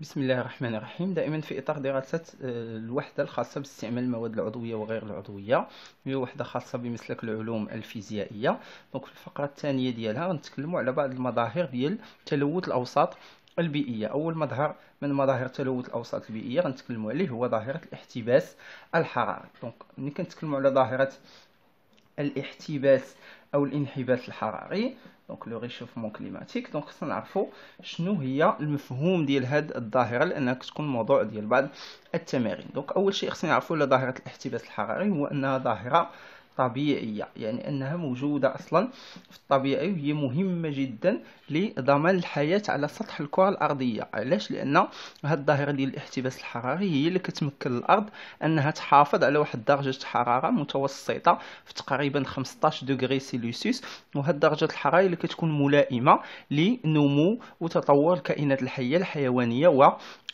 بسم الله الرحمن الرحيم دائما في اطار دراسه آه، الوحده الخاصه باستعمال المواد العضويه وغير العضويه هي وحده خاصه بمسلك العلوم الفيزيائيه دونك في الفقره الثانيه ديالها غنتكلموا على بعض المظاهر ديال تلوث الاوساط البيئيه اول مظهر من مظاهر تلوث الاوساط البيئيه غنتكلموا عليه هو ظاهره الاحتباس الحراري دونك ملي كنتكلموا على ظاهره الاحتباس او الانحباس الحراري دونك لو ريشوفمون كليماتيك دونك خصنا نعرفوا شنو هي المفهوم ديال هاد الظاهره لانها كتكون موضوع ديال بعض التمارين دونك اول شيء خصنا نعرفوا لا ظاهره الاحتباس الحراري هو انها ظاهره طبيعية يعني أنها موجودة أصلا في الطبيعي وهي مهمة جدا لضمان الحياة على سطح الكرة الأرضية علاش لأن هذه الظاهرة ديال الاحتباس الحراري هي اللي كتمكن الأرض أنها تحافظ على واحد درجة حرارة متوسطة في تقريبا 15 دوغري سيلسيوس وهاد درجة الحرارة اللي كتكون ملائمة لنمو وتطور الكائنات الحية الحيوانية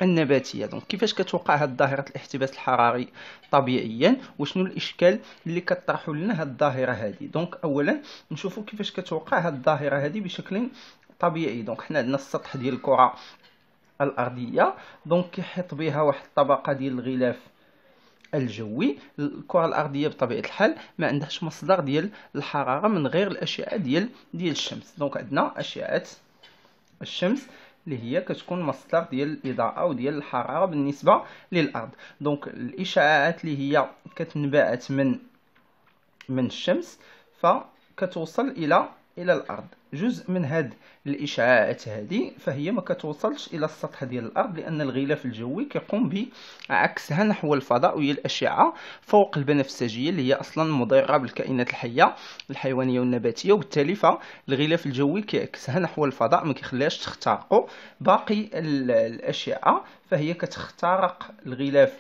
النباتيه دونك كيفاش كتوقع هاد ظاهره الاحتباس الحراري طبيعيا وشنو الاشكال اللي كطرحو لنا هاد الظاهره هذه دونك اولا نشوفوا كيفاش كتوقع هاد الظاهره هذه بشكل طبيعي دونك حنا عندنا السطح ديال الكره الارضيه دونك كيحيط بها واحد الطبقه ديال الغلاف الجوي الكره الارضيه بطبيعه الحال ما عندهاش مصدر ديال الحراره من غير الاشعه ديال ديال الشمس دونك عندنا اشعه الشمس اللي هي كتكون مصدر ديال الاضاءه وديال الحراره بالنسبه للارض دونك الاشعاعات اللي هي كتنبعث من من الشمس فكتوصل الى الى الارض جزء من هاد الاشعاعات هذه فهي ما كتوصلش الى السطح ديال الارض لان الغلاف الجوي كيقوم بعكسها نحو الفضاء وهي الاشعه فوق البنفسجيه اللي هي اصلا مضره بالكائنات الحيه الحيوانيه والنباتيه وبالتالي فالغلاف الجوي كيعكسها نحو الفضاء ما كيخليهاش تخترق باقي الاشعه فهي كتخترق الغلاف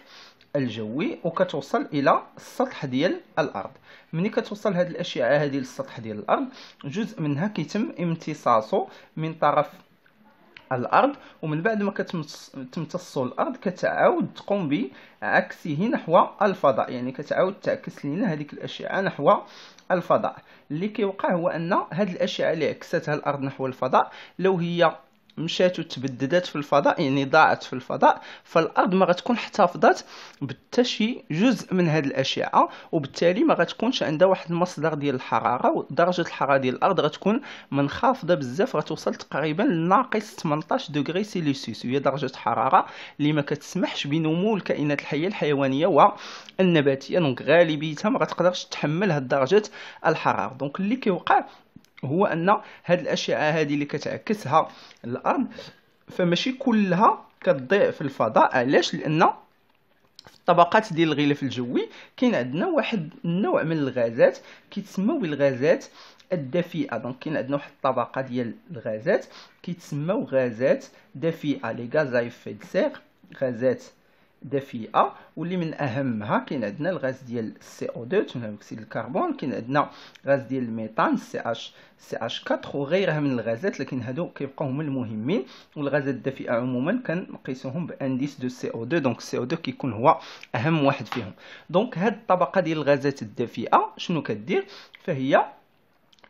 الجوي وكتوصل الى السطح ديال الارض ملي كتوصل هذه الاشعه هذه للسطح ديال الارض جزء منها كيتم امتصاصه من طرف الارض ومن بعد ما كتمتصو الارض كتعاود تقوم بعكسه نحو الفضاء يعني كتعاود تعكس لنا هذيك الاشعه نحو الفضاء اللي كيوقع هو ان هذه الاشعه اللي عكستها الارض نحو الفضاء لو هي مشات وتبددات في الفضاء يعني ضاعت في الفضاء فالارض ما غتكون احتفظت بتا شي جزء من هذه الاشعه وبالتالي ما غتكونش عندها واحد المصدر ديال الحراره ودرجه الحراره ديال الارض غتكون منخفضه بزاف غتوصل تقريبا لناقص 18 دوغري سيليسيوس وهي درجه حراره اللي ما كتسمحش بنمو الكائنات الحيه الحيوانيه والنباتيه دونك غالبيتها ما غتقدرش تحمل هاد درجه الحراره دونك اللي كيوقع هو ان هاد الاشعه هذه اللي كتعكسها الارض فماشي كلها كتضيع في الفضاء علاش لان في الطبقات ديال الغلاف الجوي كاين عندنا واحد النوع من الغازات كيتسموا بالغازات الدفيئه دونك كاين عندنا واحد الطبقه ديال الغازات كيتسموا غازات دفيئه لي غاز غازات دفيئه واللي من اهمها كاين عندنا الغاز ديال سي او دو ثاني اكسيد الكربون كاين عندنا غاز ديال الميثان سي اش سي اش 4 وغيرها من الغازات لكن هادو كيبقاو هما المهمين والغازات الدفيئه عموما كنقيسوهم بانديس دو سي او دو دونك سي او دو كيكون هو اهم واحد فيهم دونك هاد الطبقه ديال الغازات الدفيئه شنو كدير فهي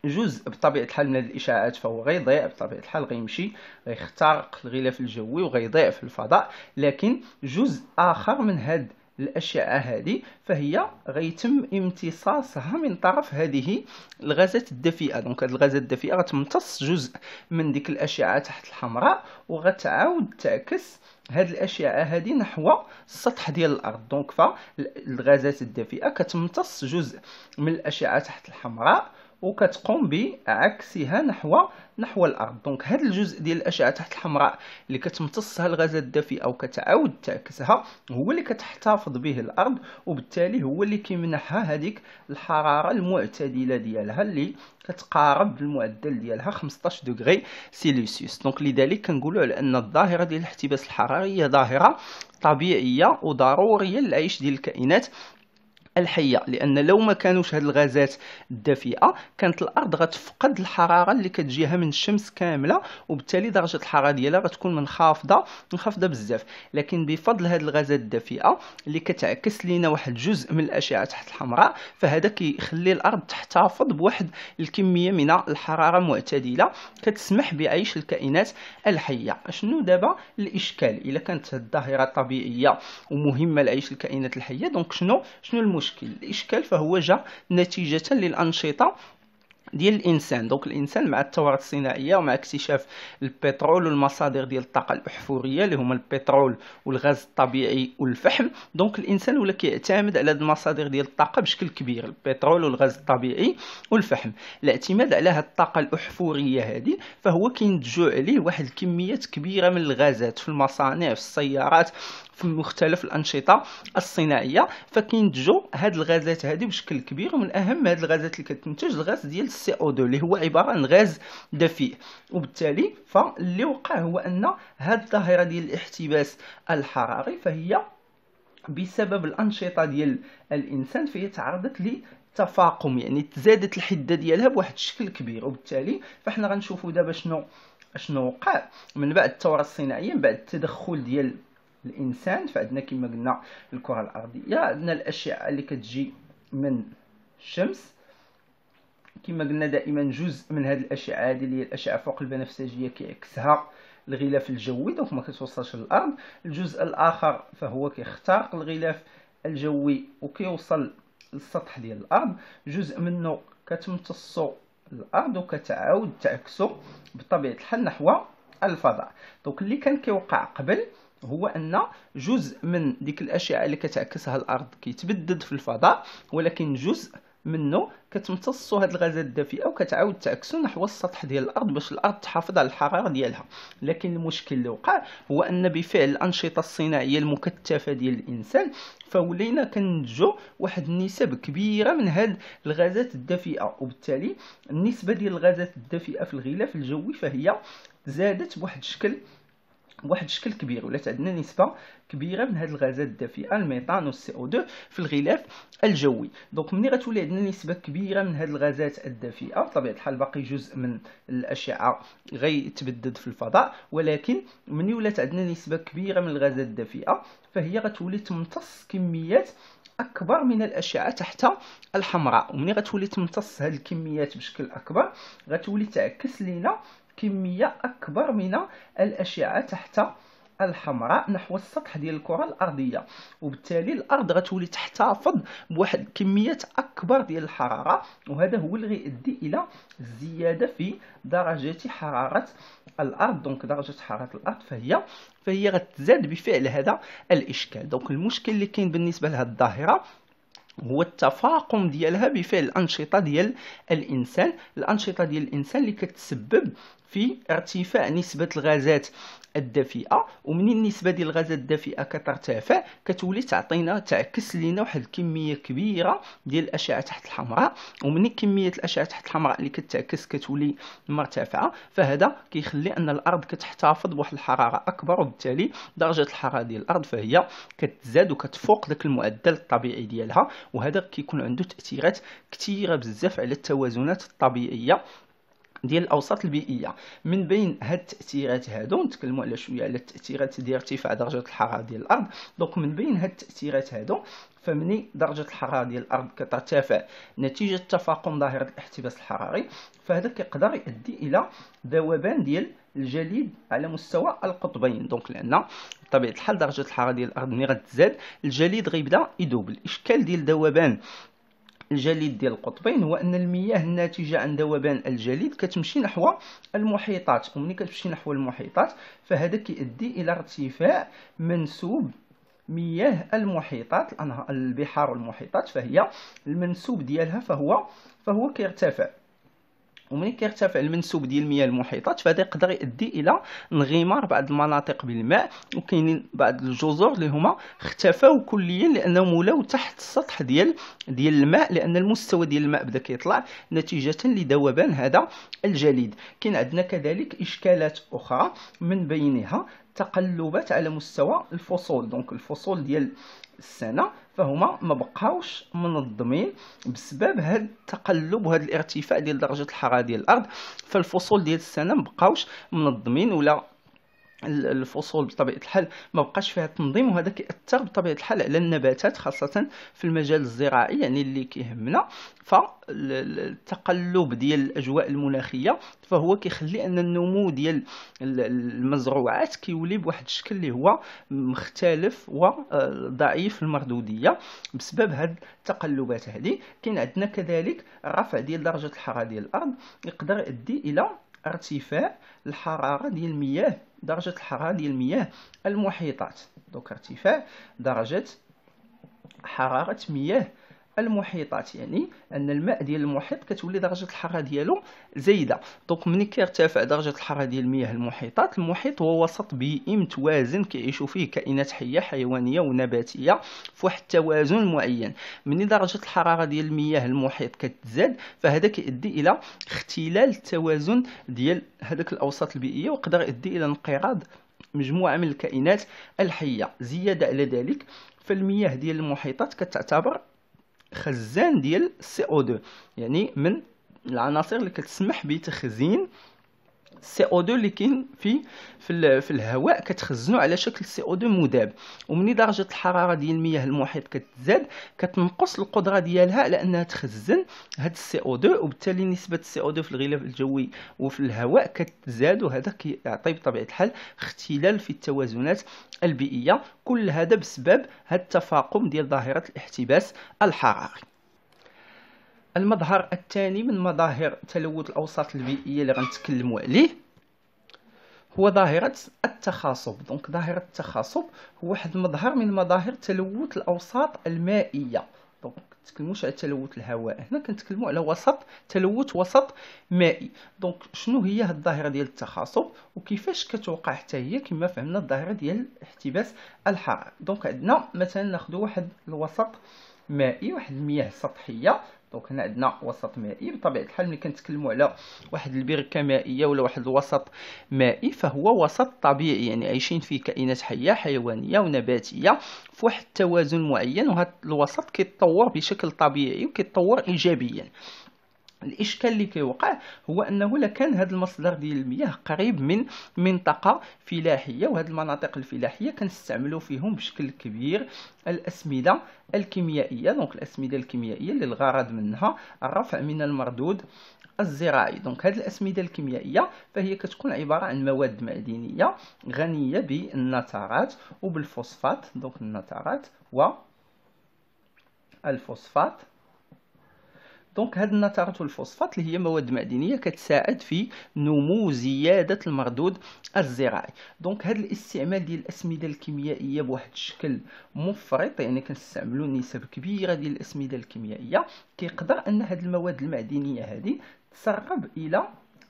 جزء بطبيعه الحال من الاشاعات فهو غيضيع بطبيعه الحال غيمشي غيخترق الغلاف الجوي وغيضيع في الفضاء لكن جزء اخر من هذا الاشعه هذه فهي غيتم امتصاصها من طرف هذه الغازات الدفيئه دونك هذه الغازات الدفيئه غتمتص جزء من ديك الاشعه تحت الحمراء وغتعاود تعكس هاد الاشعه هذه نحو السطح ديال الارض دونك فالغازات الدفيئه كتمتص جزء من الاشعه تحت الحمراء وكتقوم بعكسها نحو نحو الارض دونك هذا الجزء ديال الاشعه تحت الحمراء اللي كتمتصها الغازات الدافئه وكتعاود تعكسها هو اللي كتحتفظ به الارض وبالتالي هو اللي كيمنحها هذيك الحراره المعتدله ديالها اللي كتقارب المعدل ديالها 15 دوغري سيليسيوس دونك لذلك كنقولوا على ان الظاهره ديال الاحتباس الحراري هي ظاهره طبيعيه وضروريه للعيش ديال الكائنات الحيه لان لو ما كانوش هاد الغازات الدافئه كانت الارض غتفقد الحراره اللي كتجيها من الشمس كامله وبالتالي درجه الحراره ديالها غتكون منخفضه منخفضه بزاف لكن بفضل هاد الغازات الدافئه اللي كتعكس لينا واحد جزء من الاشعه تحت الحمراء فهذا كيخلي الارض تحتفظ بواحد الكميه من الحراره معتدله كتسمح بعيش الكائنات الحيه شنو دابا الاشكال الا كانت الظاهره طبيعيه ومهمه لعيش الكائنات الحيه دونك شنو شنو المشكل مشكل الاشكال فهو جاء نتيجه للانشطه ديال الانسان دونك الانسان مع الثوره الصناعيه ومع اكتشاف البترول والمصادر ديال الطاقه الاحفوريه اللي هما البترول والغاز الطبيعي والفحم دونك الانسان ولا كيعتمد على هاد المصادر ديال الطاقه بشكل كبير البترول والغاز الطبيعي والفحم الاعتماد على هاد الطاقه الاحفوريه هذه فهو كينتجو عليه واحد الكميات كبيره من الغازات في المصانع في السيارات في مختلف الانشطه الصناعيه فكينتجوا هاد الغازات هذه بشكل كبير ومن اهم هاد الغازات اللي كتنتج الغاز ديال السي او 2 اللي هو عباره عن غاز دفيء وبالتالي فاللي وقع هو ان هاد الظاهره ديال الاحتباس الحراري فهي بسبب الانشطه ديال الانسان فهي تعرضت لتفاقم يعني تزادت الحده ديالها بواحد الشكل كبير وبالتالي فاحنا غنشوفوا دابا شنو شنو وقع من بعد الثوره الصناعيه من بعد التدخل ديال الانسان فعندنا كما قلنا الكره الارضيه عندنا الاشعه اللي كتجي من الشمس كما قلنا دائما جزء من هذه الاشعه هذه اللي هي الاشعه فوق البنفسجيه كيعكسها الغلاف الجوي دونك ما كتوصلش للارض الجزء الاخر فهو كيخترق الغلاف الجوي وكيوصل للسطح ديال الارض جزء منه كتمتصو الارض وكتعاود تعكسو بطبيعه الحال نحو الفضاء دونك اللي كان كيوقع قبل هو ان جزء من ديك الاشعه اللي كتعكسها الارض كيتبدد في الفضاء ولكن جزء منه كتمتصو هاد الغازات الدافئه وكتعاود تعكسو نحو السطح ديال الارض باش الارض تحافظ على الحراره ديالها لكن المشكل اللي وقع هو ان بفعل الانشطه الصناعيه المكثفه ديال الانسان فولينا كنتجو واحد النسب كبيره من هاد الغازات الدافئه وبالتالي النسبه ديال الغازات الدافئه في الغلاف الجوي فهي زادت بواحد الشكل بواحد الشكل كبير ولات عندنا نسبه كبيره من هاد الغازات الدافئه الميثان والسي او 2 في الغلاف الجوي دونك ملي غتولي عندنا نسبه كبيره من هاد الغازات الدافئه بطبيعه الحال باقي جزء من الاشعه غيتبدد في الفضاء ولكن ملي ولات عندنا نسبه كبيره من الغازات الدافئه فهي غتولي تمتص كميات اكبر من الاشعه تحت الحمراء ومني غتولي تمتص هاد الكميات بشكل اكبر غتولي تعكس لينا كمية أكبر من الأشعة تحت الحمراء نحو السطح ديال الكره الارضيه وبالتالي الارض غتولي تحتفظ بواحد كمية اكبر ديال الحراره وهذا هو اللي غيؤدي الى الزياده في درجه حراره الارض دونك درجه حراره الارض فهي فهي غتزاد بفعل هذا الاشكال دونك المشكل اللي كاين بالنسبه لهذه الظاهره هو التفاقم ديالها بفعل الانشطه ديال الانسان الانشطه ديال الانسان اللي كتسبب في ارتفاع نسبه الغازات الدافئه ومنين النسبه ديال الغازات الدافئه كترتفع كتولي تعطينا تعكس لينا واحد الكميه كبيره ديال الاشعه تحت الحمراء ومن كميه الاشعه تحت الحمراء اللي كتعكس كتولي مرتفعه فهذا كيخلي ان الارض كتحتفظ بواحد الحراره اكبر وبالتالي درجه الحراره ديال الارض فهي كتزاد وكتفوق داك المعدل الطبيعي ديالها وهذا كيكون عنده تاثيرات كثيره بزاف على التوازنات الطبيعيه ديال الاوساط البيئيه من بين هاد التاثيرات هادو نتكلموا على شويه على التاثيرات ديال ارتفاع درجه الحراره ديال الارض دونك من بين هاد التاثيرات هادو فمني درجة الحرارة ديال الأرض كترتفع نتيجة تفاقم ظاهرة الاحتباس الحراري فهذا كيقدر يؤدي إلى ذوبان ديال الجليد على مستوى القطبين دونك لأن بطبيعة الحال درجة الحرارة ديال الأرض ملي غتزاد الجليد غيبدا يذوب الإشكال ديال ذوبان الجليد ديال القطبين هو ان المياه الناتجه عن ذوبان الجليد كتمشي نحو المحيطات ومني كتمشي نحو المحيطات فهذا كيؤدي الى ارتفاع منسوب مياه المحيطات البحار المحيطات فهي المنسوب ديالها فهو فهو كيرتفع ومن كيرتفع المنسوب ديال المياه المحيطات فهذا يقدر يؤدي الى انغمار بعض المناطق بالماء وكاينين بعض الجزر اللي هما اختفاو كليا لانهم ولاو تحت السطح ديال ديال الماء لان المستوى ديال الماء بدا كيطلع نتيجه لذوبان هذا الجليد كاين عندنا كذلك اشكالات اخرى من بينها تقلبات على مستوى الفصول دونك الفصول ديال السنه فهما ما بقاوش منظمين بسبب هذا التقلب وهذا الارتفاع ديال درجه الحراره ديال الارض فالفصول ديال السنه ما بقاوش منظمين ولا الفصول بطبيعه الحال ما بقاش فيها التنظيم وهذا كيأثر بطبيعه الحال على النباتات خاصه في المجال الزراعي يعني اللي كيهمنا فالتقلب ديال الاجواء المناخيه فهو كيخلي ان النمو ديال المزروعات كيولي بواحد الشكل اللي هو مختلف وضعيف آه، المردوديه بسبب هاد التقلبات هذه كاين عندنا كذلك الرفع ديال درجه الحراره ديال الارض يقدر يؤدي الى ارتفاع الحراره ديال المياه درجة الحرارة ديال المياه المحيطات دوك ارتفاع درجة حرارة مياه المحيطات يعني ان الماء ديال المحيط كتولي درجه الحراره ديالو زايده دونك ملي كيرتفع درجه الحراره ديال المياه المحيطات المحيط هو وسط بيئي متوازن كيعيشوا فيه كائنات حيه حيوانيه ونباتيه فواحد التوازن معين ملي درجه الحراره ديال المياه المحيط كتزاد فهذا كيؤدي الى اختلال التوازن ديال هذاك الاوساط البيئيه ويقدر يؤدي الى انقراض مجموعه من الكائنات الحيه زياده على ذلك فالمياه ديال المحيطات كتعتبر خزان ديال سي او 2 يعني من العناصر اللي كتسمح بتخزين السي او 2 اللي كاين في في, في الهواء كتخزنو على شكل سي او 2 مذاب ومني درجه الحراره ديال المياه المحيط كتزاد كتنقص القدره ديالها على انها تخزن هاد السي او 2 وبالتالي نسبه السي او 2 في الغلاف الجوي وفي الهواء كتزاد وهذا كيعطي بطبيعه الحال اختلال في التوازنات البيئيه كل هذا بسبب هاد التفاقم ديال ظاهره الاحتباس الحراري المظهر الثاني من مظاهر تلوث الاوساط البيئيه اللي غنتكلموا عليه هو ظاهرة التخاصب دونك ظاهرة التخاصب هو واحد المظهر من مظاهر تلوث الأوساط المائية دونك كنتكلموش على تلوث الهواء هنا كنتكلموا على وسط تلوث وسط مائي دونك شنو هي هاد الظاهره ديال التخاصب وكيفاش كتوقع حتى هي كما فهمنا الظاهره ديال احتباس الحراري دونك عندنا مثلا ناخذ واحد الوسط مائي واحد المياه سطحيه دونك هنا عندنا وسط مائي بطبيعه الحال ملي كنتكلموا على واحد البركه مائيه ولا واحد الوسط مائي فهو وسط طبيعي يعني عايشين فيه كائنات حيه حيوانيه ونباتيه في واحد التوازن معين وهذا الوسط كيتطور بشكل طبيعي وكيتطور ايجابيا الاشكال اللي كيوقع هو انه لكان هذا المصدر ديال المياه قريب من منطقه فلاحيه وهذه المناطق الفلاحيه كنستعملوا فيهم بشكل كبير الاسمده الكيميائيه دونك الاسمده الكيميائيه اللي الغرض منها الرفع من المردود الزراعي دونك هذه الاسمده الكيميائيه فهي كتكون عباره عن مواد معدنيه غنيه بالنترات وبالفوسفات دونك النترات و الفوسفات دونك هاد النترات والفوسفات اللي هي مواد معدنيه كتساعد في نمو زياده المردود الزراعي دونك هاد الاستعمال ديال الاسمده الكيميائيه بواحد الشكل مفرط يعني كنستعملوا نسب كبيره ديال الاسمده الكيميائيه كيقدر ان هاد المواد المعدنيه هذه تسرب الى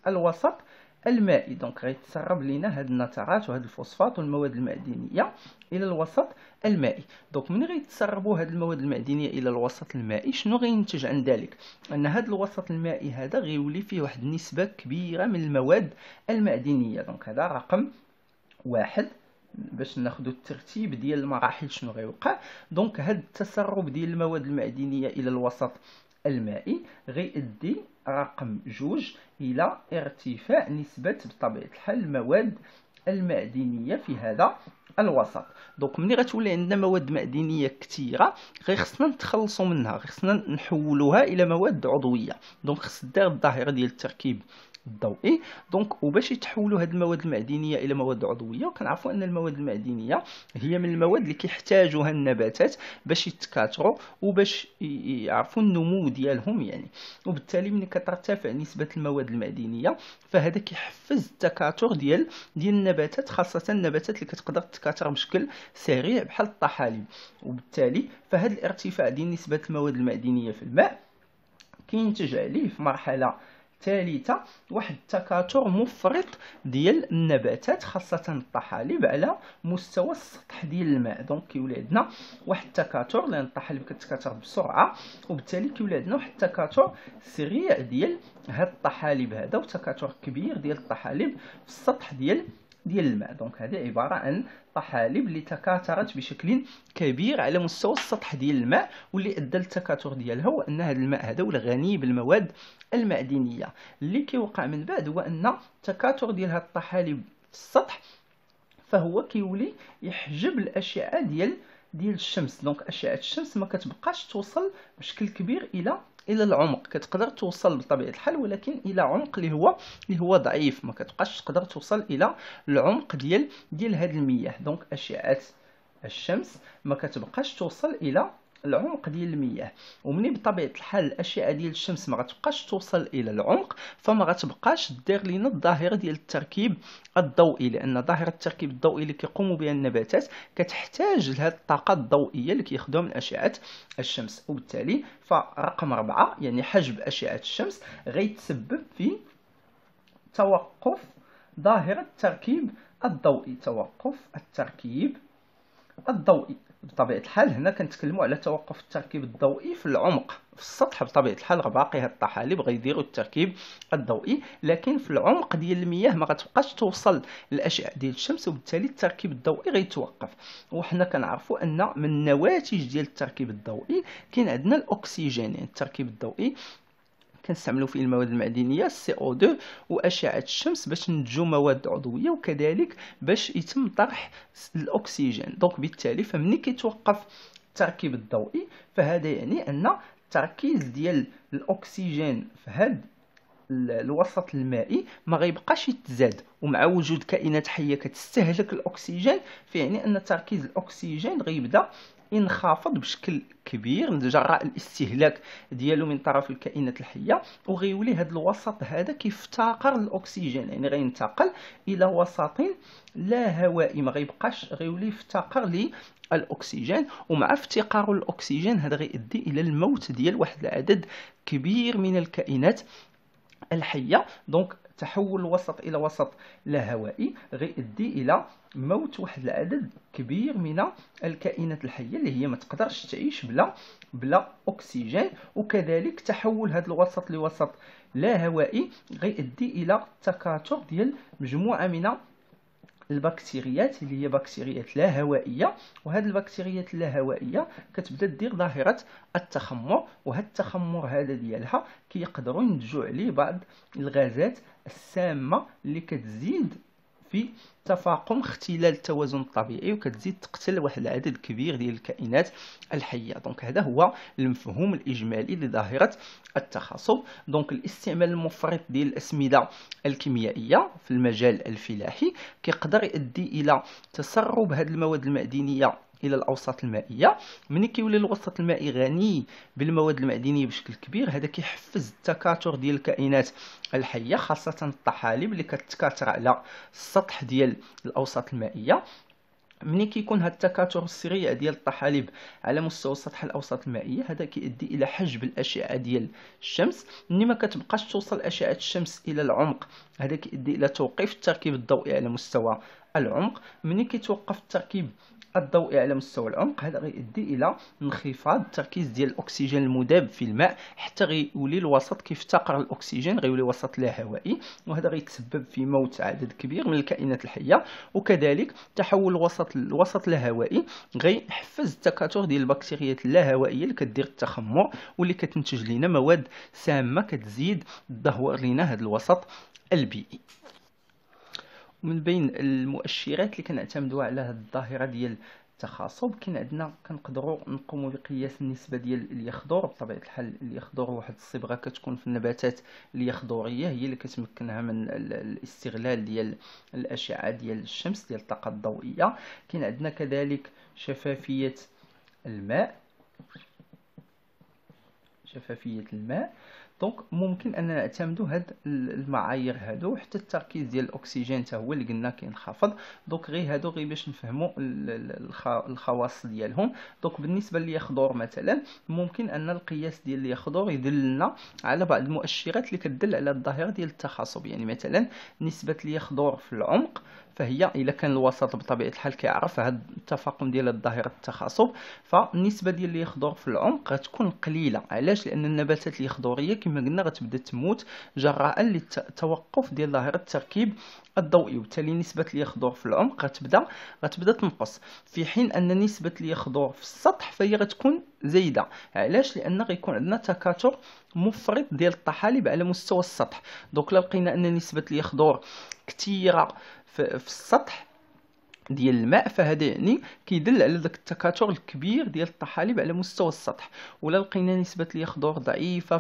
الوسط المائي دونك غيتسرب لينا هاد النترات وهاد الفوسفات والمواد المعدنيه الى الوسط المائي دونك ملي غيتسربوا هاد المواد المعدنيه الى الوسط المائي شنو غينتج عن ذلك ان هاد الوسط المائي هذا غيولي فيه واحد النسبه كبيره من المواد المعدنيه دونك هذا رقم واحد باش ناخذ الترتيب ديال المراحل شنو غيوقع دونك هاد التسرب ديال المواد المعدنيه الى الوسط المائي غيؤدي رقم جوج إلى ارتفاع نسبة بطبيعة الحال المواد المعدنية في هذا الوسط دونك ملي غتولي عندنا مواد معدنيه كثيره غير خصنا نتخلصوا منها غير خصنا نحولوها الى مواد عضويه دونك خص دير الظاهره ديال التركيب الضوئي دونك وباش يتحولوا هاد المواد المعدنيه الى مواد عضويه وكنعرفوا ان المواد المعدنيه هي من المواد اللي كيحتاجوها النباتات باش يتكاثروا وباش يعرفوا النمو ديالهم يعني وبالتالي ملي كترتفع نسبه المواد المعدنيه فهذا كيحفز التكاثر ديال ديال النباتات خاصه النباتات اللي كتقدر تتكاثر بشكل سريع بحال الطحالب وبالتالي فهاد الارتفاع ديال نسبه المواد المعدنيه في الماء كينتج عليه في مرحله الثالثه واحد التكاثر مفرط ديال النباتات خاصه الطحالب على مستوى السطح ديال الماء دونك كيولي عندنا واحد التكاثر لان الطحالب كتكاثر بسرعه وبالتالي كيولي عندنا واحد التكاثر سريع ديال هاد الطحالب هذا وتكاثر كبير ديال الطحالب في السطح ديال ديال الماء دونك هذه عباره عن طحالب اللي تكاثرت بشكل كبير على مستوى السطح ديال الماء واللي ادى للتكاثر ديالها هو ان هذا الماء هذا ولا غني بالمواد المعدنيه اللي كيوقع من بعد هو ان التكاثر ديال هاد الطحالب في السطح فهو كيولي يحجب الاشعه ديال ديال الشمس دونك اشعه الشمس ما كتبقاش توصل بشكل كبير الى الى العمق كتقدر توصل بطبيعه الحال ولكن الى عمق اللي هو اللي هو ضعيف ما كتبقاش تقدر توصل الى العمق ديال ديال هذه المياه دونك اشعه الشمس ما كتبقاش توصل الى العمق ديال المياه ومني بطبيعه الحال الاشعه ديال الشمس ما غتبقاش توصل الى العمق فما غتبقاش دير لينا الظاهره ديال التركيب الضوئي لان ظاهره التركيب الضوئي اللي كيقوم بها النباتات كتحتاج لهذه الطاقه الضوئيه اللي كياخذوها من اشعه الشمس وبالتالي فرقم 4 يعني حجب اشعه الشمس غيتسبب في توقف ظاهره التركيب الضوئي توقف التركيب الضوئي بطبيعه الحال هنا كنتكلموا على توقف التركيب الضوئي في العمق في السطح بطبيعه الحال باقي هاد الطحالب غيديروا التركيب الضوئي لكن في العمق ديال المياه ما غتبقاش توصل الاشعه ديال الشمس وبالتالي التركيب الضوئي غيتوقف وحنا كنعرفوا ان من النواتج ديال التركيب الضوئي كاين عندنا الاكسجين يعني التركيب الضوئي كنستعملوا فيه المواد المعدنيه السي او 2 واشعه الشمس باش ننتجوا مواد عضويه وكذلك باش يتم طرح الاكسجين دونك بالتالي فمني كيتوقف التركيب الضوئي فهذا يعني ان التركيز ديال الاكسجين في هذا الوسط المائي ما غيبقاش يتزاد ومع وجود كائنات حيه كتستهلك الاكسجين فيعني ان تركيز الاكسجين غيبدا انخفض بشكل كبير جراء الاستهلاك ديالو من طرف الكائنات الحيه وغيولي هذا الوسط هذا كيفتقر الاكسجين يعني غينتقل الى وسط لا هوائي ما غيبقاش غيولي يفتقر للاكسجين ومع افتقار الاكسجين هذا غيؤدي الى الموت ديال واحد العدد كبير من الكائنات الحيه دونك تحول الوسط الى وسط لا هوائي غيؤدي الى موت واحد العدد كبير من الكائنات الحيه اللي هي ما تقدرش تعيش بلا بلا اكسجين وكذلك تحول هذا الوسط لوسط لا هوائي غيؤدي الى تكاثر ديال مجموعه من البكتيريات اللي هي بكتيريات لا هوائيه وهذه البكتيريات اللا هوائيه كتبدا دير ظاهره التخمر وهذا التخمر هذا ديالها كيقدروا ينتجوا عليه بعض الغازات السامه اللي كتزيد في تفاقم اختلال التوازن الطبيعي وكتزيد تقتل واحد العدد كبير ديال الكائنات الحيه دونك هذا هو المفهوم الاجمالي لظاهره التخاصم دونك الاستعمال المفرط ديال الاسمده الكيميائيه في المجال الفلاحي كيقدر يؤدي الى تسرب هذه المواد المعدنيه الى الاوساط المائيه ملي كيولي الوسط المائي غني بالمواد المعدنيه بشكل كبير هذا كيحفز التكاثر ديال الكائنات الحيه خاصه الطحالب اللي كتكاثر على السطح ديال الاوساط المائيه ملي كيكون هذا التكاثر السريع ديال الطحالب على مستوى سطح الاوساط المائيه هذا كيؤدي الى حجب الاشعه ديال الشمس ملي ما كتبقاش توصل اشعه الشمس الى العمق هذا كيؤدي الى توقيف التركيب الضوئي على مستوى العمق ملي كيتوقف التركيب الضوئي على مستوى العمق هذا غيؤدي الى انخفاض التركيز ديال الاكسجين المذاب في الماء حتى غيولي الوسط كيفتقر الاكسجين غيولي وسط لا هوائي وهذا غيتسبب في موت عدد كبير من الكائنات الحيه وكذلك تحول الوسط الوسط الهوائي غيحفز التكاثر ديال البكتيريات اللاهوائيه اللي كدير التخمر واللي كتنتج لينا مواد سامه كتزيد الدهور لنا هذا الوسط البيئي من بين المؤشرات اللي كنعتمدوا على هذه الظاهره ديال التخاصب كاين عندنا كنقدروا نقوموا بقياس النسبه ديال اليخضر بطبيعه الحال اليخضر واحد الصبغه كتكون في النباتات اليخضريه هي اللي كتمكنها من الاستغلال ديال الاشعه ديال الشمس ديال الطاقه الضوئيه كاين عندنا كذلك شفافيه الماء شفافيه الماء دونك ممكن اننا نعتمدوا هاد المعايير هادو حتى التركيز ديال الاكسجين حتى هو اللي قلنا كينخفض دونك غير هادو غير باش نفهموا الخواص ديالهم دونك بالنسبه لي مثلا ممكن ان القياس ديال لي يدلنا على بعض المؤشرات اللي كدل على الظاهره ديال التخاصب يعني مثلا نسبه لي في العمق فهي الا كان الوسط بطبيعه الحال كيعرف هذا التفاقم ديال الظاهره التخاصب فالنسبه ديال اللي يخضر في العمق غتكون قليله علاش لان النباتات الخضوريه كما قلنا غتبدا تموت جراء للتوقف ديال ظاهره التركيب الضوئي وبالتالي نسبه يخضر في العمق غتبدا غتبدا تنقص في حين ان نسبه يخضر في السطح فهي غتكون زايده علاش لان غيكون عندنا تكاثر مفرط ديال الطحالب على مستوى السطح دونك لقينا ان نسبه يخضر كثيره في السطح ديال الماء فهذا يعني كيدل على داك التكاثر الكبير ديال الطحالب على مستوى السطح ولا لقينا نسبه اليخضور ضعيفه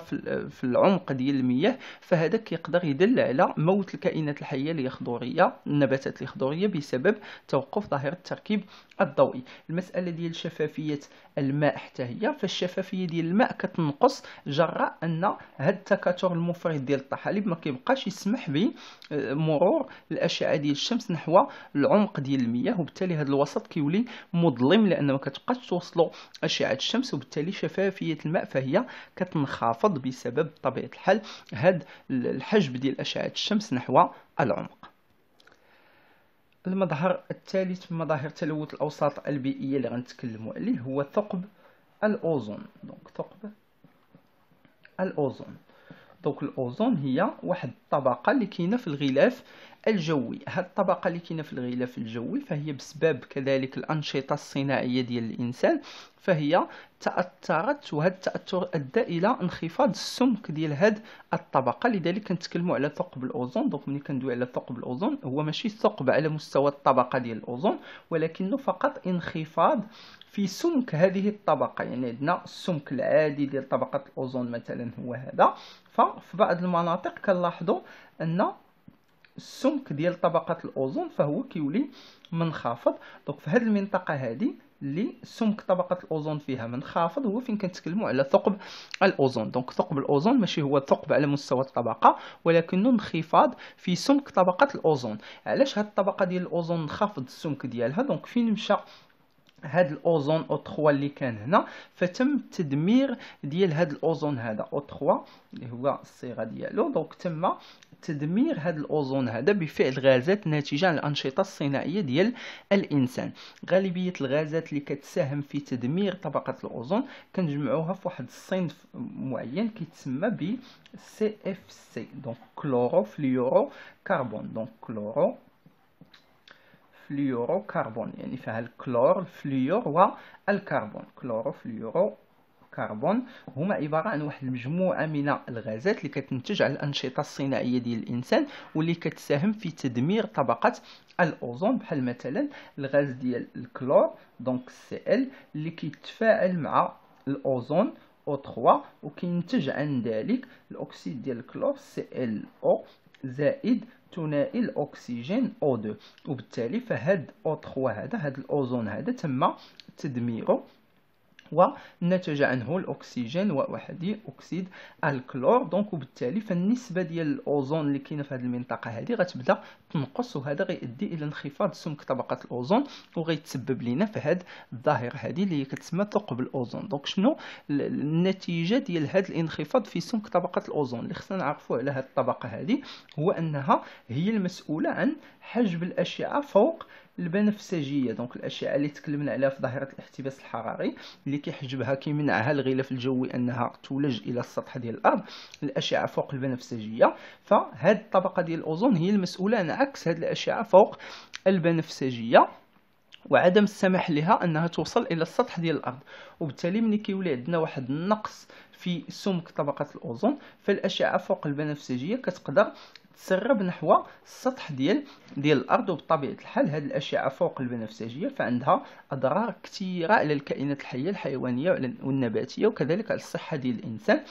في العمق ديال المياه فهذا كيقدر يدل على موت الكائنات الحيه اليخضوريه النباتات اليخضوريه بسبب توقف ظاهره التركيب الضوئي المساله ديال شفافيه الماء حتى هي فالشفافيه ديال الماء كتنقص جراء ان هذا التكاثر المفرط ديال الطحالب ما كيبقاش يسمح بمرور الاشعه ديال الشمس نحو العمق ديال المياه الكميه وبالتالي هذا الوسط كيولي مظلم لان ما كتبقاش توصلو اشعه الشمس وبالتالي شفافيه الماء فهي كتنخفض بسبب طبيعه الحال هذا الحجم ديال اشعه الشمس نحو العمق المظهر الثالث من مظاهر تلوث الاوساط البيئيه اللي غنتكلموا عليه هو ثقب الاوزون دونك ثقب الاوزون دونك الاوزون هي واحد الطبقه اللي كاينه في الغلاف الجوي هاد الطبقه اللي كاينه في الغلاف الجوي فهي بسبب كذلك الانشطه الصناعيه ديال الانسان فهي تاثرت وهذا التاثر ادى الى انخفاض السمك ديال هاد الطبقه لذلك كنتكلموا على ثقب الاوزون دونك ملي كندوي على ثقب الاوزون هو ماشي ثقب على مستوى الطبقه ديال الاوزون ولكنه فقط انخفاض في سمك هذه الطبقه يعني عندنا السمك العادي ديال طبقه الاوزون مثلا هو هذا ففي بعض المناطق كنلاحظوا ان السمك ديال طبقه الاوزون فهو كيولي منخفض دونك في هذه المنطقه هذه اللي سمك طبقه الاوزون فيها منخفض هو فين كنتكلموا على ثقب الاوزون دونك ثقب الاوزون ماشي هو ثقب على مستوى الطبقه ولكنه انخفاض في سمك طبقه الاوزون علاش هاد الطبقه ديال الاوزون انخفض السمك ديالها دونك فين مشى هاد الاوزون او 3 اللي كان هنا فتم التدمير ديال هاد الاوزون هذا او 3 اللي هو الصيغه ديالو دونك تم تدمير هاد الاوزون هذا بفعل غازات ناتجه عن الانشطه الصناعيه ديال الانسان غالبيه الغازات اللي كتساهم في تدمير طبقه الاوزون كنجمعوها في واحد الصنف معين كيتسمى ب سي اف سي دونك كلورو فليورو كربون دونك كلورو فليورو كربون يعني فيها الكلور الفليور والكربون كلورو فلورو كربون هما عباره عن واحد المجموعه من الغازات اللي كتنتج على الانشطه الصناعيه ديال الانسان واللي كتساهم في تدمير طبقه الاوزون بحال مثلا الغاز ديال الكلور دونك سي ال اللي كيتفاعل مع الاوزون أو 3 وكينتج عن ذلك الاكسيد ديال الكلور سي ال او زائد ثنائي الاكسجين او 2 وبالتالي فهاد او 3 هذا هاد الاوزون هذا تم تدميره ونتج عنه الاكسجين وحدي اكسيد الكلور دونك وبالتالي فالنسبه ديال الاوزون اللي كاينه في هذه المنطقه هذه غتبدا تنقص وهذا غيؤدي الى انخفاض سمك طبقه الاوزون وغيتسبب لنا في هذه الظاهره هذه اللي كتسمى ثقب الاوزون دونك شنو النتيجه ديال هذا الانخفاض في سمك طبقه الاوزون اللي خصنا نعرفوه على هذه الطبقه هذه هو انها هي المسؤوله عن حجب الاشعه فوق البنفسجيه دونك الاشعه اللي تكلمنا عليها في ظاهره الاحتباس الحراري اللي كيحجبها كيمنعها الغلاف الجوي انها تولج الى السطح ديال الارض الاشعه فوق البنفسجيه فهاد الطبقه ديال الاوزون هي المسؤوله عن عكس هاد الاشعه فوق البنفسجيه وعدم السماح لها انها توصل الى السطح ديال الارض وبالتالي ملي كيولي عندنا واحد النقص في سمك طبقة الأوزون فالأشعة فوق البنفسجية كتقدر تسرب نحو السطح ديال ديال الارض وبطبيعه الحال هذه الاشعه فوق البنفسجيه فعندها اضرار كثيره على الكائنات الحيه الحيوانيه والنباتيه وكذلك على الصحه ديال الانسان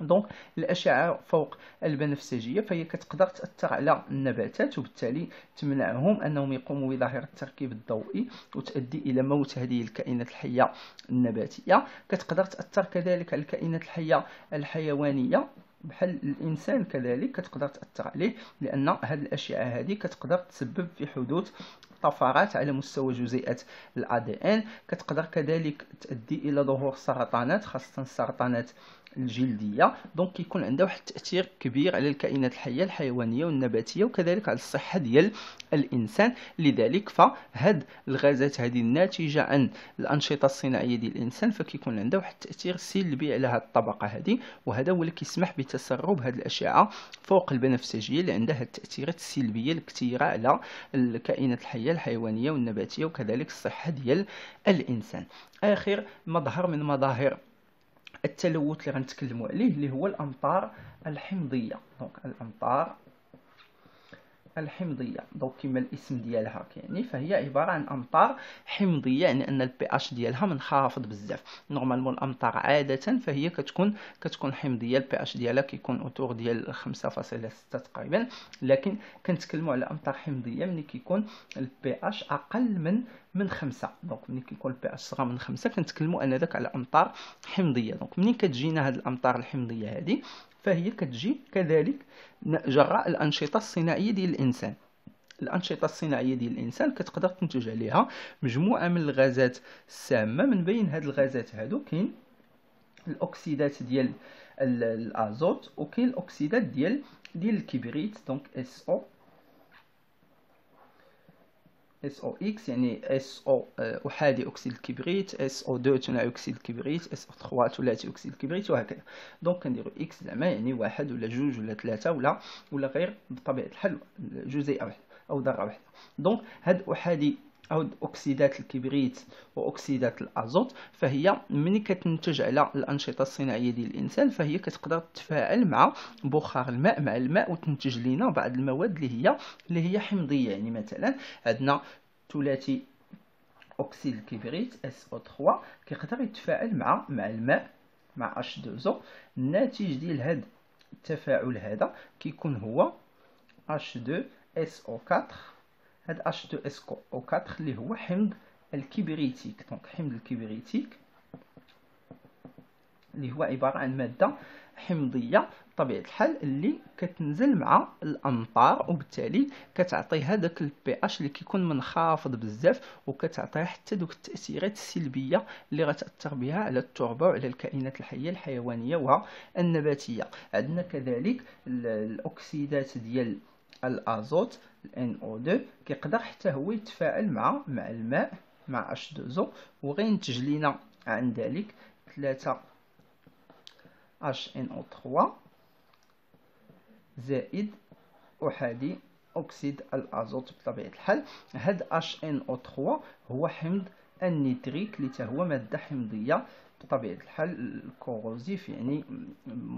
دونك الاشعه فوق البنفسجيه فهي كتقدر تاثر على النباتات وبالتالي تمنعهم انهم يقوموا بظاهره التركيب الضوئي وتؤدي الى موت هذه الكائنات الحيه النباتيه كتقدر تاثر كذلك على الكائنات الحيه الحيوانيه بحال الانسان كذلك كتقدر تاثر عليه لان هاد الاشعه هذه كتقدر تسبب في حدوث طفرات على مستوى جزيئات الاي دي ان كتقدر كذلك تؤدي الى ظهور سرطانات خاصه السرطانات الجلديه دونك كيكون عندها واحد التاثير كبير على الكائنات الحيه الحيوانيه والنباتيه وكذلك على الصحه ديال الانسان لذلك فهاد الغازات هذه الناتجه عن الانشطه الصناعيه ديال الانسان فكيكون عندها واحد التاثير سلبي على هاد الطبقه هذه وهذا هو اللي كيسمح بتسرب هاد الاشعه فوق البنفسجيه اللي عندها التاثيرات السلبيه الكثيره على الكائنات الحيه الحيوانيه والنباتيه وكذلك الصحه ديال الانسان اخر مظهر من مظاهر التلوث اللي غنتكلموا عليه اللي هو الامطار الحمضيه دونك الامطار الحمضيه دونك كما الاسم ديالها كيعني فهي عباره عن امطار حمضيه يعني ان البي اش ديالها منخفض بزاف نورمالمون الامطار عاده فهي كتكون كتكون حمضيه البي اش ديالها كيكون اوتور ديال 5.6 تقريبا لكن كنتكلموا على امطار حمضيه ملي كيكون البي اش اقل من من خمسة دونك ملي كيكون البي اش صغر من خمسة كنتكلمو ان داك على امطار حمضيه دونك ملي كتجينا هاد الامطار الحمضيه هادي فهي كتجي كذلك جراء الانشطه الصناعيه ديال الانسان الانشطه الصناعيه ديال الانسان كتقدر تنتج عليها مجموعه من الغازات السامه من بين هاد الغازات هادو كاين الاكسيدات ديال الازوت وكاين الاكسيدات ديال ديال الكبريت دونك اس او SOX يعني SO آه، أحادي أكسيد الكبريت SO2 ثنائي أكسيد الكبريت SO3 ثلاثي أكسيد الكبريت وهكذا دونك كنديرو X زعما يعني واحد ولا جوج ولا ثلاثة ولا ولا غير بطبيعة الحال جزيئة واحدة أو ذرة واحدة دونك هاد أحادي أو أكسيدات الكبريت وأكسيدات الأزوت فهي ملي كتنتج على الأنشطة الصناعية ديال الإنسان فهي كتقدر تتفاعل مع بخار الماء مع الماء وتنتج لنا بعض المواد اللي هي اللي هي حمضية يعني مثلا عندنا ثلاثي أكسيد الكبريت SO3 كيقدر يتفاعل مع مع الماء مع H2O الناتج ديال هاد التفاعل هذا كيكون هو H2SO4 هاد اش h 2 او 4 اللي هو حمض الكبريتيك دونك حمض الكبريتيك اللي هو عبارة عن مادة حمضية بطبيعة الحال اللي كتنزل مع الأمطار وبالتالي كتعطي هذاك البي اش اللي كيكون منخفض بزاف وكتعطيها حتى دوك التأثيرات السلبية اللي غتأثر بها على التربة وعلى الكائنات الحية الحيوانية والنباتيه عندنا كذلك الأكسيدات ديال الأزوت NO2 كيقدر حتى هو يتفاعل مع مع الماء مع H2O وغينتج لينا عن ذلك 3 HNO3 زائد أحادي أكسيد الأزوت بطبيعة الحال هاد HNO3 هو حمض النيتريك اللي هو مادة حمضية بطبيعه الحال الكوروزيف يعني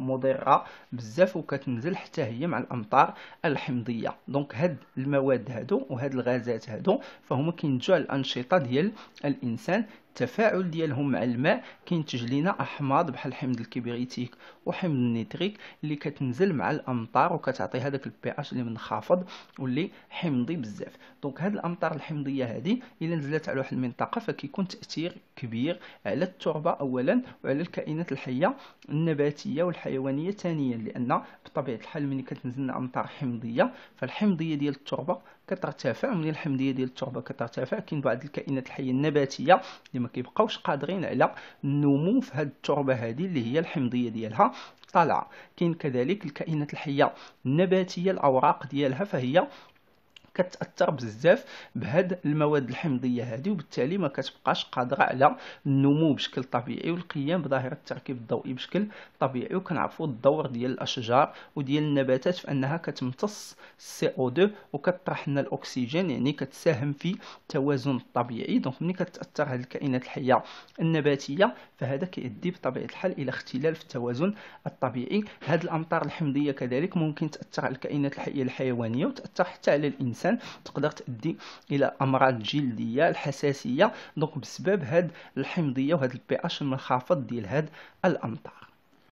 مضره بزاف وكتنزل حتى هي مع الامطار الحمضيه دونك هاد المواد هادو وهاد الغازات هادو فهما كينتجو على الانشطه ديال الانسان التفاعل ديالهم مع الماء كينتج لينا احماض بحال حمض الكبريتيك وحمض النيتريك اللي كتنزل مع الامطار وكتعطي هذاك البي اش اللي منخفض واللي حمضي بزاف دونك هاد الامطار الحمضيه هذه الا نزلت على واحد المنطقه فكيكون تاثير كبير على التربه اولا وعلى الكائنات الحيه النباتيه والحيوانيه ثانيا لان بطبيعه الحال ملي كتنزل امطار حمضيه فالحمضيه ديال التربه كترتفع ومن الحمضيه ديال التربه كترتفع كاين بعض الكائنات الحيه النباتيه اللي ما كيبقاوش قادرين على النمو في هاد التربه هذه اللي هي الحمضيه ديالها طالعه كاين كذلك الكائنات الحيه النباتيه الاوراق ديالها فهي كتاثر بزاف بهاد المواد الحمضيه هذه وبالتالي ما كتبقاش قادره على النمو بشكل طبيعي والقيام بظاهره التركيب الضوئي بشكل طبيعي وكنعرفوا الدور ديال الاشجار وديال النباتات في انها كتمتص السي او 2 وكطرح لنا الاكسجين يعني كتساهم في التوازن الطبيعي دونك ملي كتاثر هذه الكائنات الحيه النباتيه فهذا كيؤدي بطبيعه الحال الى اختلال في التوازن الطبيعي هذه الامطار الحمضيه كذلك ممكن تاثر على الكائنات الحيه الحيوانيه وتاثر حتى على الانسان الانسان تقدر تؤدي الى امراض جلديه الحساسيه دونك بسبب هذه الحمضيه وهذا البي اش المنخفض ديال هذه الامطار